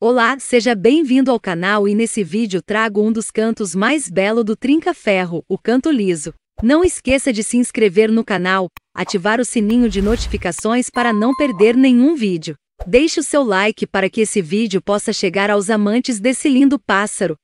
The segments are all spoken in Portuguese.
Olá, seja bem-vindo ao canal e nesse vídeo trago um dos cantos mais belo do trinca-ferro, o canto liso. Não esqueça de se inscrever no canal, ativar o sininho de notificações para não perder nenhum vídeo. Deixe o seu like para que esse vídeo possa chegar aos amantes desse lindo pássaro.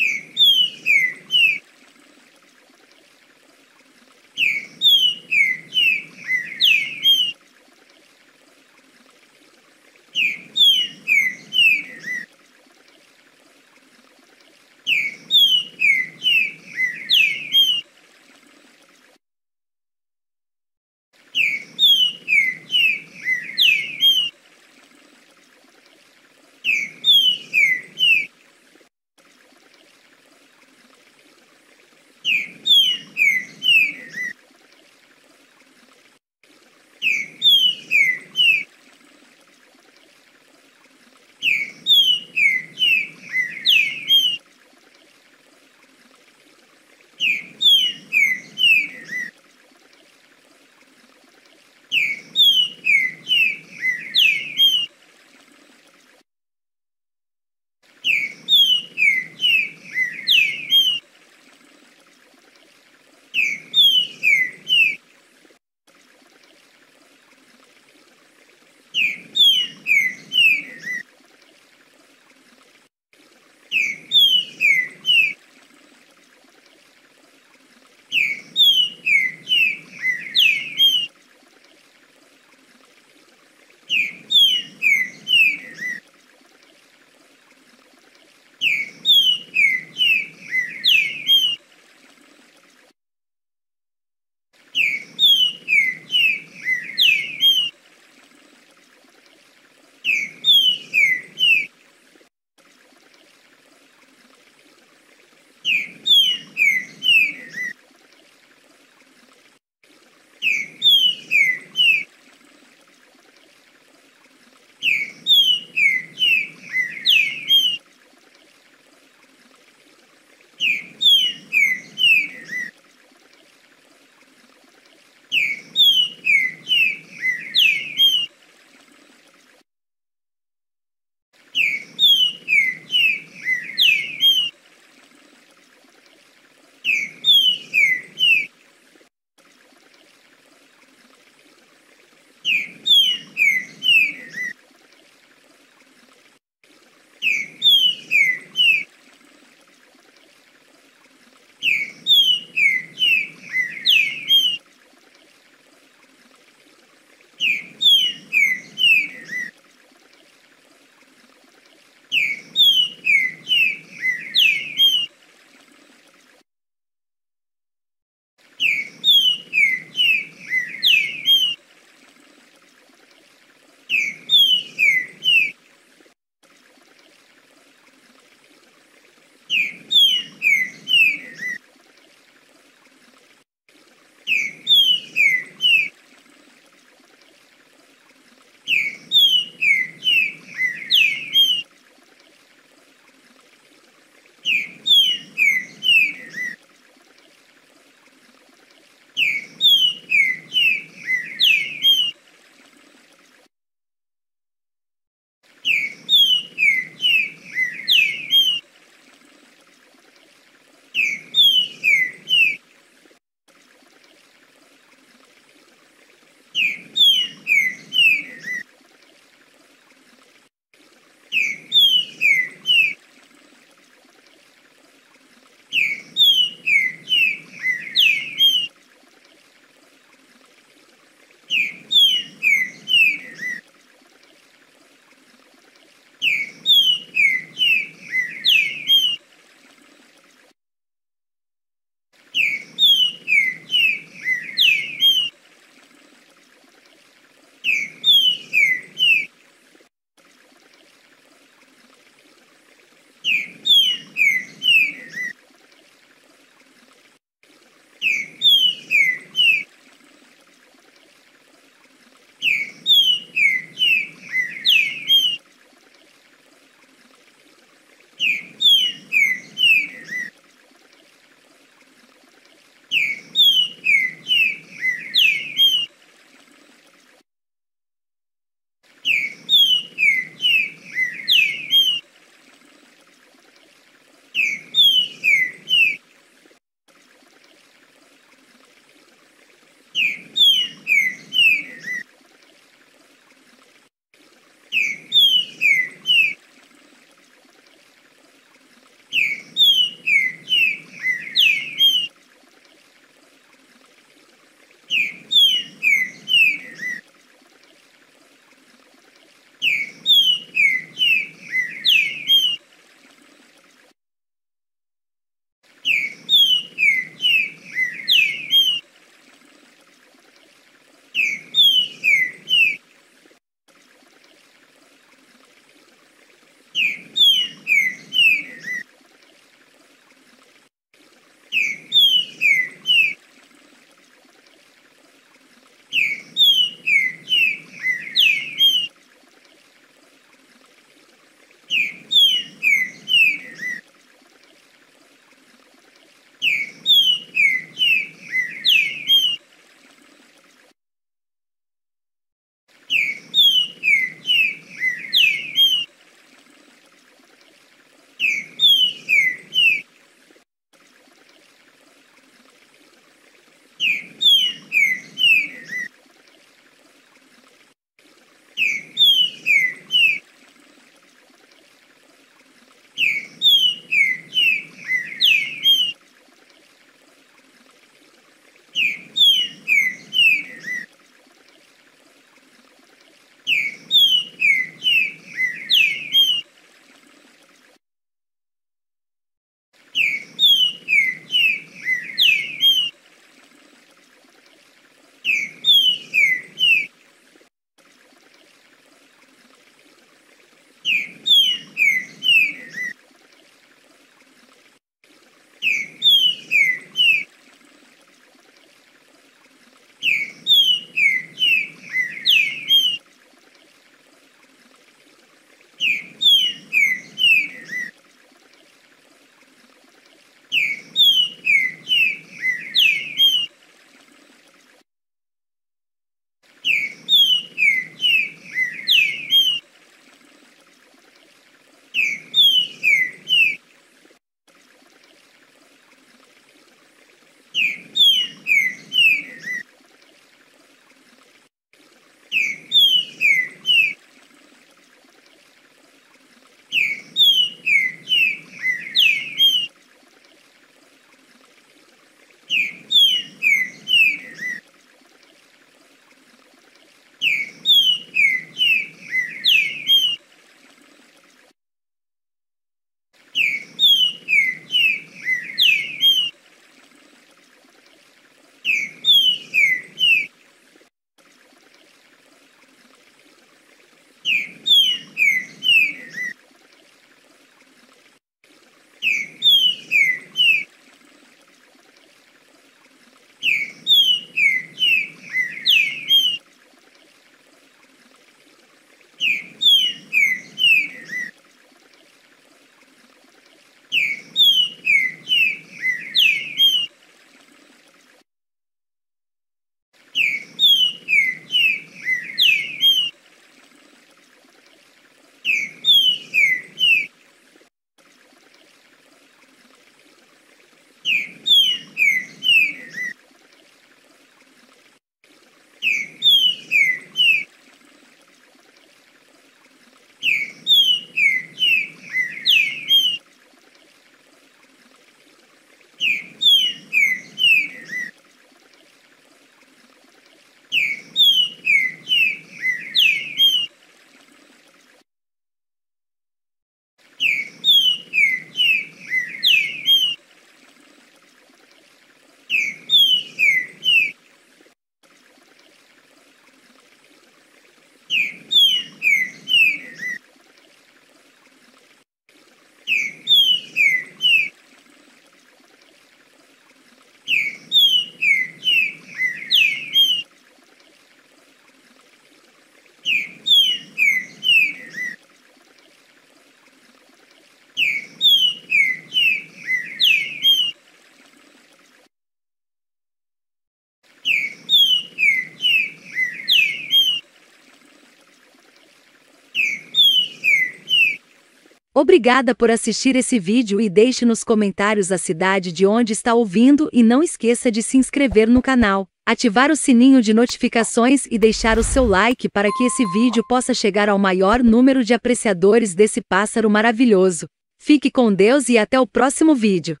Obrigada por assistir esse vídeo e deixe nos comentários a cidade de onde está ouvindo e não esqueça de se inscrever no canal, ativar o sininho de notificações e deixar o seu like para que esse vídeo possa chegar ao maior número de apreciadores desse pássaro maravilhoso. Fique com Deus e até o próximo vídeo.